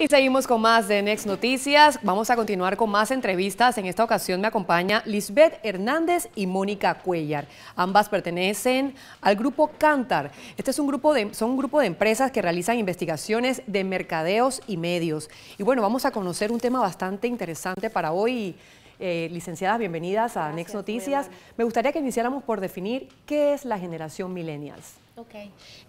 Y seguimos con más de Next Noticias. Vamos a continuar con más entrevistas. En esta ocasión me acompaña Lisbeth Hernández y Mónica Cuellar. Ambas pertenecen al grupo Cantar. Este es un grupo de, son un grupo de empresas que realizan investigaciones de mercadeos y medios. Y bueno, vamos a conocer un tema bastante interesante para hoy. Eh, licenciadas, bienvenidas a Next Noticias. Me gustaría que iniciáramos por definir qué es la generación millennials. Ok.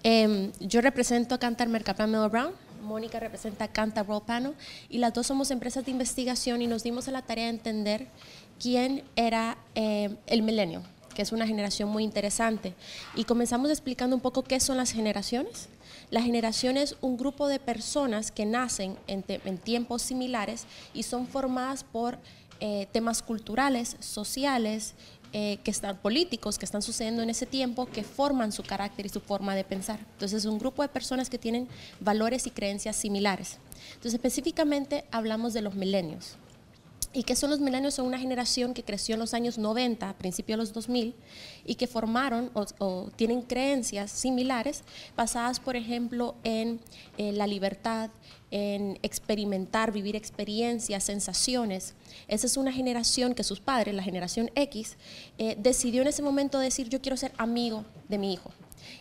Em, yo represento a Cantar Mercaplan Brown Mónica representa Canta Panel y las dos somos empresas de investigación y nos dimos a la tarea de entender quién era eh, el milenio, que es una generación muy interesante. Y comenzamos explicando un poco qué son las generaciones. La generación es un grupo de personas que nacen en, tiempos similares y son formadas por eh, temas culturales, sociales, eh, que están políticos que están sucediendo en ese tiempo que forman su carácter y su forma de pensar. Entonces, es un grupo de personas que tienen valores y creencias similares. Entonces, específicamente hablamos de los milenios. ¿Y qué son los milenios? Son una generación que creció en los años 90, a principios de los 2000, y que formaron o, tienen creencias similares basadas, por ejemplo, en la libertad, en experimentar, vivir experiencias, sensaciones. Esa es una generación que sus padres, la generación X, eh, decidió en ese momento decir yo quiero ser amigo de mi hijo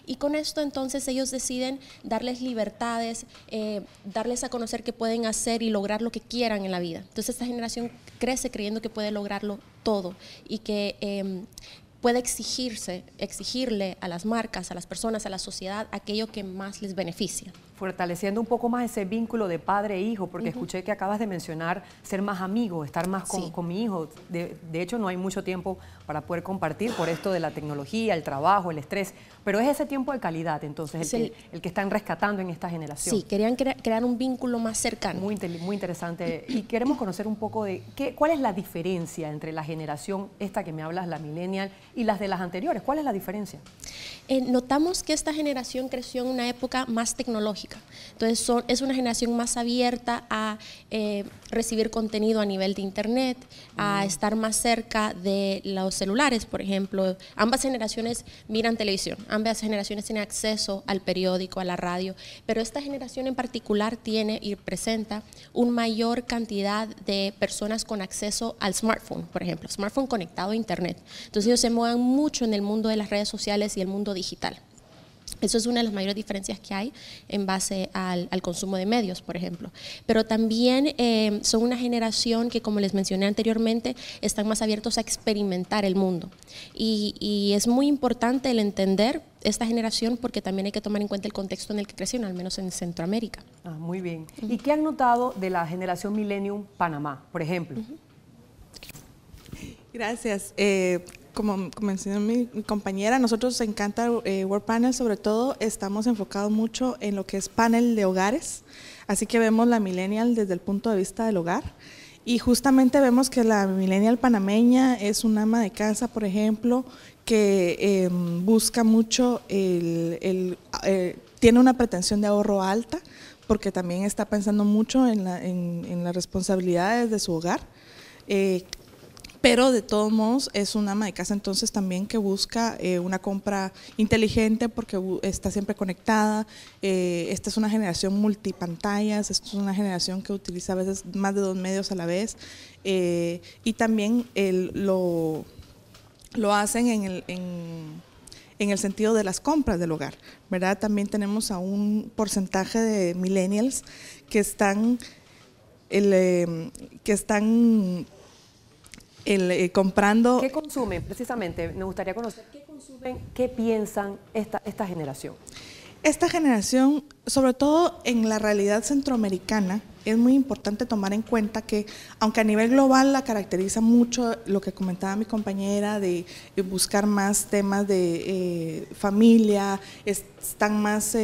y con esto entonces ellos deciden darles libertades, eh, darles a conocer que pueden hacer y lograr lo que quieran en la vida. Entonces esta generación crece creyendo que puede lograrlo todo y que em, puede exigirse, exigirle a las marcas, a las personas, a la sociedad aquello que más les beneficia fortaleciendo un poco más ese vínculo de padre e hijo, porque escuché que acabas de mencionar ser más amigo, estar más con, mi hijo. De, hecho, no hay mucho tiempo para poder compartir por esto de la tecnología, el trabajo, el estrés, pero es ese tiempo de calidad, entonces, el, que, el que, están rescatando en esta generación. Sí, querían crear un vínculo más cercano. Muy, muy interesante. y queremos conocer un poco de qué, cuál es la diferencia entre la generación, esta que me hablas, la millennial, y las de las anteriores. ¿Cuál es la diferencia? Eh, notamos que esta generación creció en una época más tecnológica entonces son, es una generación más abierta a eh, recibir contenido a nivel de Internet, a mm. estar más cerca de los celulares, por ejemplo. Ambas generaciones miran televisión, ambas generaciones tienen acceso al periódico, a la radio, pero esta generación en particular tiene y presenta una mayor cantidad de personas con acceso al smartphone, por ejemplo, smartphone conectado a Internet. Entonces ellos se mueven mucho en el mundo de las redes sociales y el mundo digital. Eso es una de las mayores diferencias que hay en base al, consumo de medios, por ejemplo. Pero también eh, son una generación que, como les mencioné anteriormente, están más abiertos a experimentar el mundo. Y, es muy importante el entender esta generación porque también hay que tomar en cuenta el contexto en el que crecieron, al menos en Centroamérica. Ah, muy bien. ¿Y qué han notado de la generación Millennium Panamá, por ejemplo? Gracias. Eh, como, mencionó mi, compañera, nosotros encanta eh, Word Panel, sobre todo estamos enfocados mucho en lo que es panel de hogares, así que vemos la millennial desde el punto de vista del hogar. Y justamente vemos que la millennial panameña es una ama de casa, por ejemplo, que em, busca mucho, el, eh, tiene una pretensión de ahorro alta, porque también está pensando mucho en, las responsabilidades de su hogar. Eh, pero de todos modos es una ama de casa entonces también que busca eh, una compra inteligente porque está siempre conectada. Eh, esta es una generación multipantallas, esta es una generación que utiliza a veces más de dos medios a la vez eh, y también lo, lo, hacen en el... sentido de las compras del hogar, ¿verdad? También tenemos a un porcentaje de millennials que están, que están eh, comprando... ¿Qué consumen precisamente? Me gustaría conocer qué consumen, qué piensan esta, esta generación. Esta generación, sobre todo en la realidad centroamericana, es muy importante tomar en cuenta que, aunque a nivel global la caracteriza mucho lo que comentaba mi compañera de eh, buscar más temas de eh, familia, están más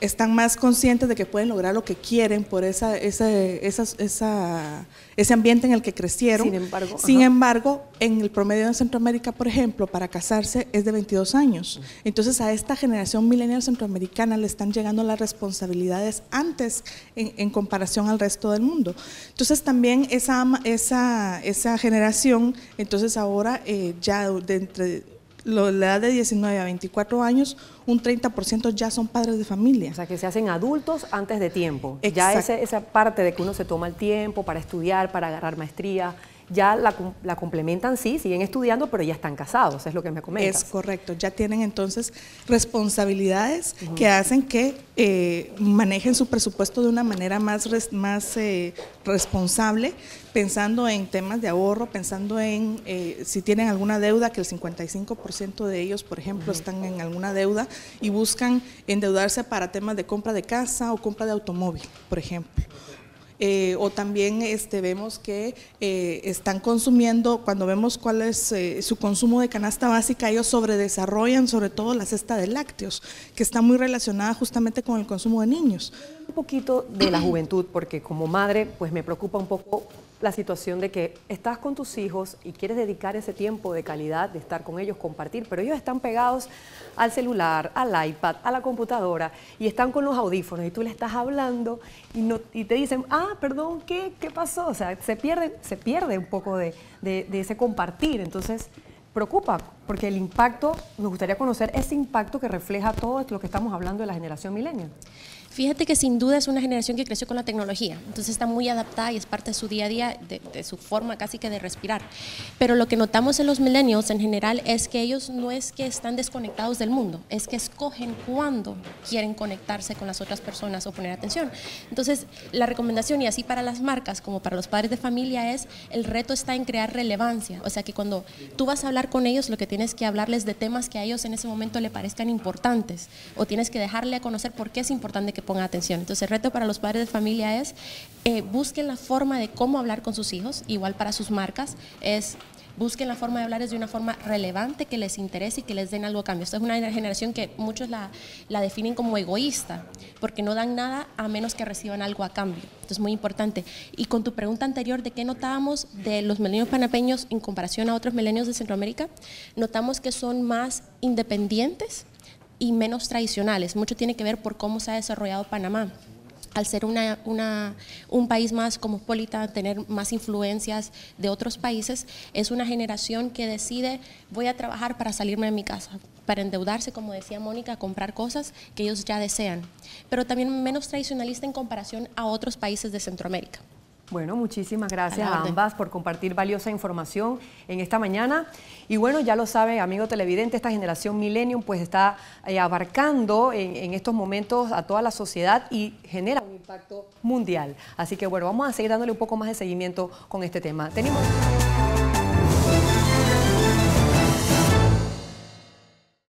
están más conscientes de que pueden lograr lo que quieren por esa, esa, esa ese ambiente en el que crecieron. Sin embargo, Sin embargo, en el promedio de Centroamérica, por ejemplo, para casarse es de 22 años. Entonces a esta generación milenial centroamericana le están llegando las responsabilidades antes en, comparación al resto del mundo. Entonces también esa, esa, esa generación, entonces ahora eh, ya de entre la edad de 19 a 24 años, un 30% ya son padres de familia. O sea, que se hacen adultos antes de tiempo. Ya esa, esa parte de que uno se toma el tiempo para estudiar, para agarrar maestría, ya la, complementan, sí, siguen estudiando, pero ya están casados, es lo que me comentas. Es correcto, ya tienen entonces responsabilidades que hacen que eh, manejen su presupuesto de una manera más, más eh, responsable, pensando en temas de ahorro, pensando en eh, si tienen alguna deuda, que el 55% de ellos, por ejemplo, están en alguna deuda y buscan endeudarse para temas de compra de casa o compra de automóvil, por ejemplo. Eh, o también este, vemos que eh, están consumiendo, cuando vemos cuál es eh, su consumo de canasta básica, ellos sobredesarrollan sobre todo la cesta de lácteos, que está muy relacionada justamente con el consumo de niños. Un poquito de la juventud, porque como madre pues me preocupa un poco la situación de que estás con tus hijos y quieres dedicar ese tiempo de calidad, de estar con ellos, compartir, pero ellos están pegados al celular, al iPad, a la computadora y están con los audífonos y tú le estás hablando y, no, te dicen, ah, perdón, ¿qué, ¿qué pasó? O sea, se pierde, se pierde un poco de, ese compartir. Entonces, preocupa, porque el impacto, nos gustaría conocer ese impacto que refleja todo lo que estamos hablando de la generación milenial. Fíjate que sin duda es una generación que creció con la tecnología, entonces está muy adaptada y es parte de su día a día, de, su forma casi que de respirar. Pero lo que notamos en los millennials en general es que ellos no es que están desconectados del mundo, es que escogen cuándo quieren conectarse con las otras personas o poner atención. Entonces, la recomendación, y así para las marcas como para los padres de familia, es el reto está en crear relevancia. O sea, que cuando tú vas a hablar con ellos, lo que tienes que hablarles de temas que a ellos en ese momento le parezcan importantes, o tienes que dejarle a conocer por qué es importante que pongan atención. Entonces, el reto para los padres de familia es eh, busquen la forma de cómo hablar con sus hijos, igual para sus marcas, es busquen la forma de hablarles de una forma relevante que les interese y que les den algo a cambio. Esta es una generación que muchos la, la definen como egoísta, porque no dan nada a menos que reciban algo a cambio. Esto es muy importante. Y con tu pregunta anterior de qué notábamos de los milenios panapeños en comparación a otros milenios de Centroamérica, notamos que son más independientes, y menos tradicionales. Mucho tiene que ver por cómo se ha desarrollado Panamá. Al ser una, una, un país más cosmopolita, tener más influencias de otros países, es una generación que decide voy a trabajar para salirme de mi casa, para endeudarse, como decía Mónica, a comprar cosas que ellos ya desean, pero también menos tradicionalista en comparación a otros países de Centroamérica. Bueno, muchísimas gracias a, ambas por compartir valiosa información en esta mañana. Y bueno, ya lo saben, amigo televidente, esta generación Millennium pues está eh, abarcando en, estos momentos a toda la sociedad y genera un impacto mundial. Así que bueno, vamos a seguir dándole un poco más de seguimiento con este tema. Tenemos...